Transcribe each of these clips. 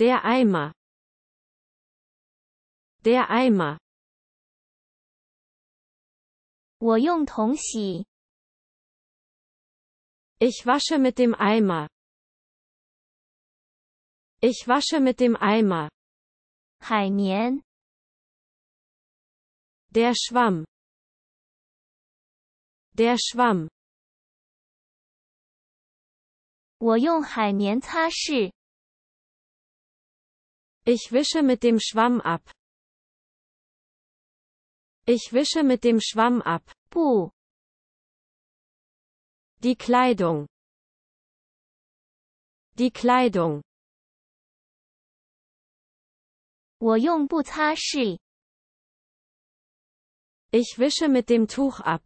der Eimer der Eimer ich wasche mit dem Eimer. Ich wasche mit dem Eimer. der Schwamm. Der Schwamm. 我用海绵擦拭。Ich wische mit dem Schwamm ab. Ich wische mit dem Schwamm ab. Bu. Die Kleidung. Die Kleidung. 我用布擦拭。Ich wische mit dem Tuch ab.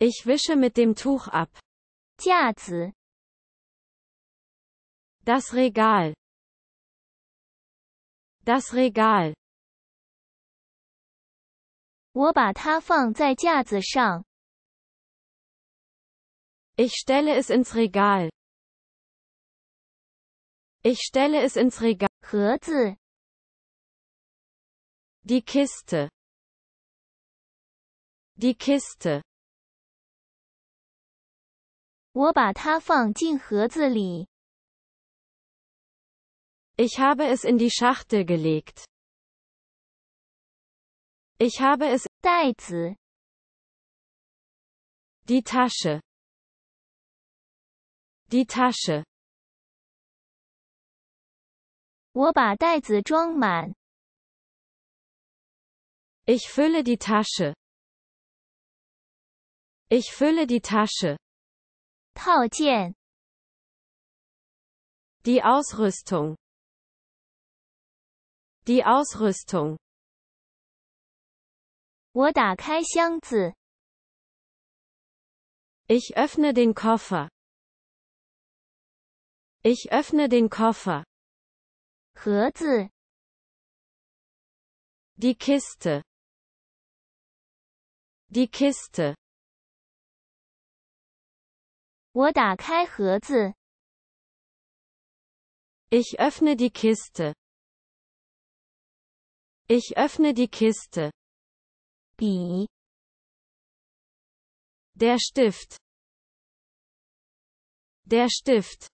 Ich wische mit dem Tuch ab. 架子。Das Regal. Das Regal. 我把它放在架子上。Ich stelle es ins Regal. Ich stelle es ins Regal. 盒子。Die Kiste. Die Kiste. 我把它放进盒子里。Ich habe es in die Schachtel gelegt. Ich habe es 袋子 die Tasche die Tasche 我把袋子装满。Ich fülle die Tasche. Ich fülle die Tasche. 套件 die Ausrüstung die Ausrüstung 我打开箱子 ich öffne den Koffer ich öffne den Koffer 盒子 die Kiste die Kiste ich öffne die Kiste. Ich öffne die Kiste. Der Stift. Der Stift.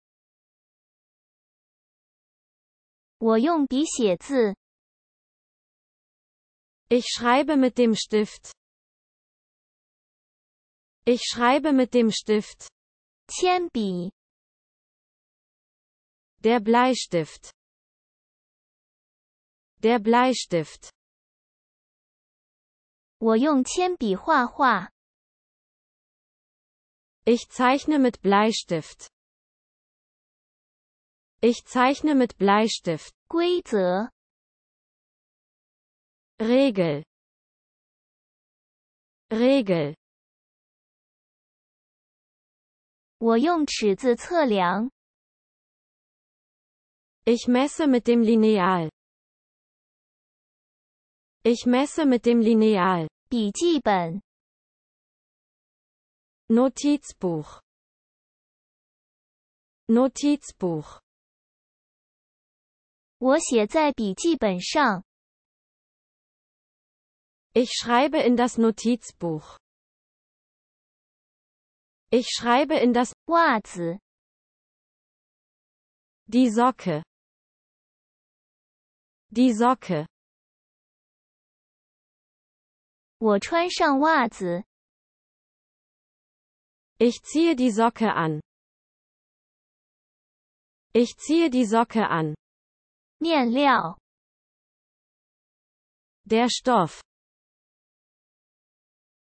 Ich schreibe mit dem Stift. Ich schreibe mit dem Stift. 铅笔 der Bleistift der Bleistift 我用铅笔画画 ich zeichne mit Bleistift ich zeichne mit Bleistift 规则 Regel Regel 我用尺子测量。Ich messe mit dem Lineal. Ich messe mit dem Lineal. 笔记本。Notizbuch. Notizbuch. 我写在笔记本上。Ich schreibe in das Notizbuch. Ich schreibe in das 袜子 die Socke die Socke 我穿上袜子 Ich ziehe die Socke an Ich ziehe die Socke an 面料 der Stoff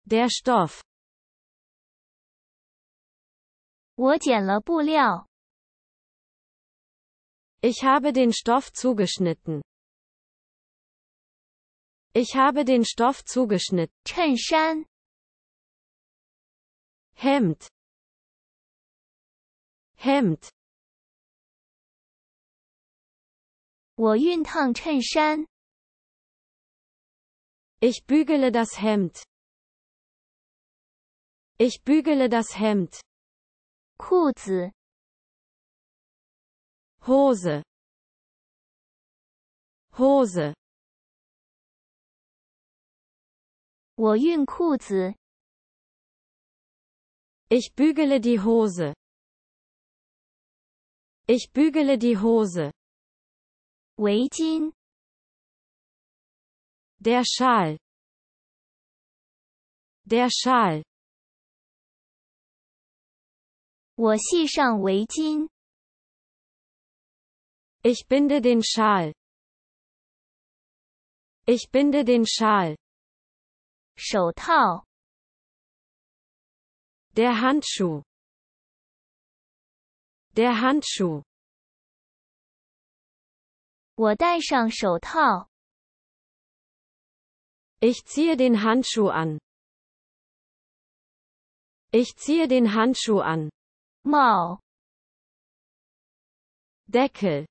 der Stoff ich habe den Stoff zugeschnitten. Ich habe den Stoff zugeschnitten. 衬衫 Hemd. Hemd. Ich bügele das Hemd. Ich bügele das Hemd. 裤子 Hose Hose 我熨裤子 Ich bügele die Hose Ich bügele die Hose 围巾 Der Schal Der Schal 我系上围巾。Ich binde den Schal. Ich binde den Schal. 手套。Der Handschuh. Der Handschuh. 我戴上手套。Ich ziehe den Handschuh an. Ich ziehe den Handschuh an. Mao Deckel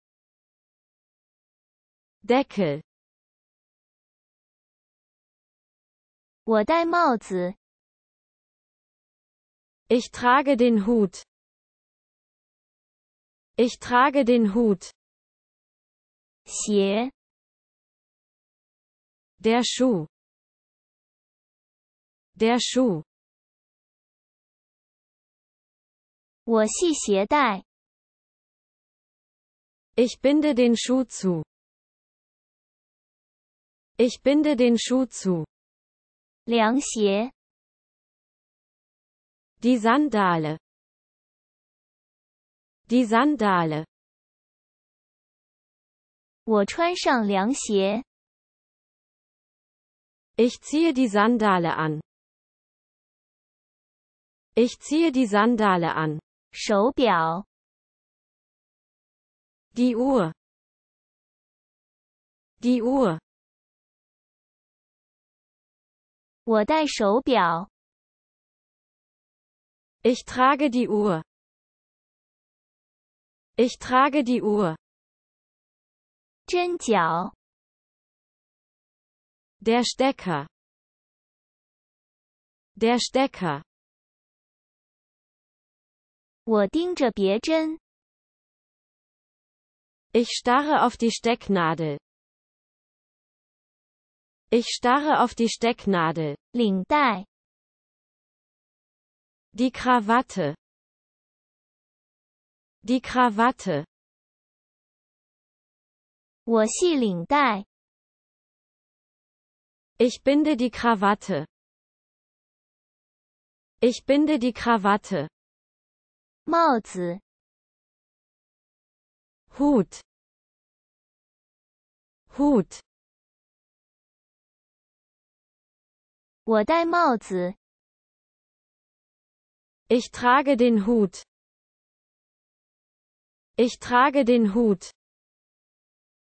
Deckel Ich trage den Hut. Ich trage den Hut. 鞋 Der Schuh. Der Schuh. Ich binde den Schuh zu. Ich binde den Schuh zu. Die Sandale. Die Sandale. Ich ziehe die Sandale an. Ich ziehe die Sandale an. 手表 die Uhr die Uhr 我戴手表 ich trage die Uhr ich trage die Uhr 针脚 der Stecker der Stecker 我盯着别针。Ich starre auf die Stecknadel. Ich starre auf die Stecknadel. 领带 Die Krawatte. Die Krawatte. 我系领带 Ich binde die Krawatte. Ich binde die Krawatte. 帽子 Hut Hut 我戴帽子 Ich trage den Hut Ich trage den Hut